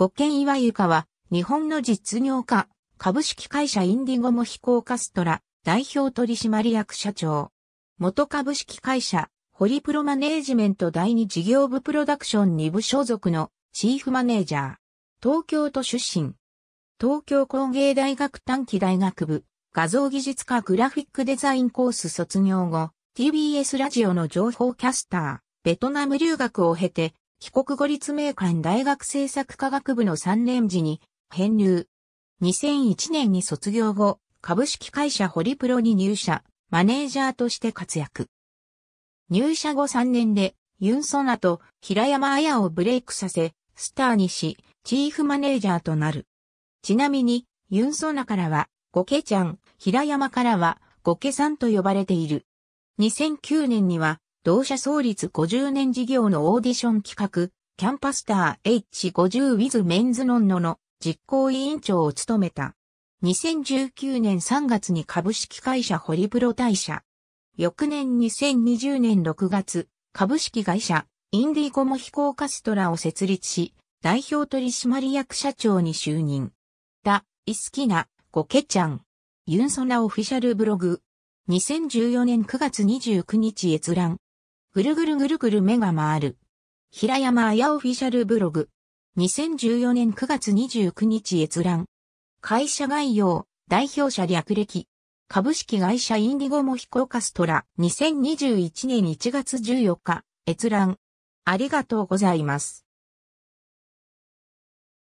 五軒岩床は、日本の実業家、株式会社インディゴモ飛行カストラ、代表取締役社長。元株式会社、ホリプロマネージメント第二事業部プロダクション2部所属のチーフマネージャー。東京都出身。東京工芸大学短期大学部、画像技術科グラフィックデザインコース卒業後、TBS ラジオの情報キャスター、ベトナム留学を経て、帰国後立命館大学政策科学部の3年時に編入。2001年に卒業後、株式会社ホリプロに入社、マネージャーとして活躍。入社後3年で、ユンソナと平山綾をブレイクさせ、スターにし、チーフマネージャーとなる。ちなみに、ユンソナからは、ゴケちゃん、平山からは、ゴケさんと呼ばれている。2009年には、同社創立50年事業のオーディション企画、キャンパスター H50 with メンズノンノの実行委員長を務めた。2019年3月に株式会社ホリプロ大社。翌年2020年6月、株式会社インディゴモ飛行カストラを設立し、代表取締役社長に就任。だ、イスキナ、ゴケちゃん。ユンソナオフィシャルブログ。2014年9月29日閲覧。ぐるぐるぐるぐる目が回る。平山やオフィシャルブログ。2014年9月29日閲覧。会社概要、代表者略歴。株式会社インディゴモヒコカストラ。2021年1月14日、閲覧。ありがとうございます。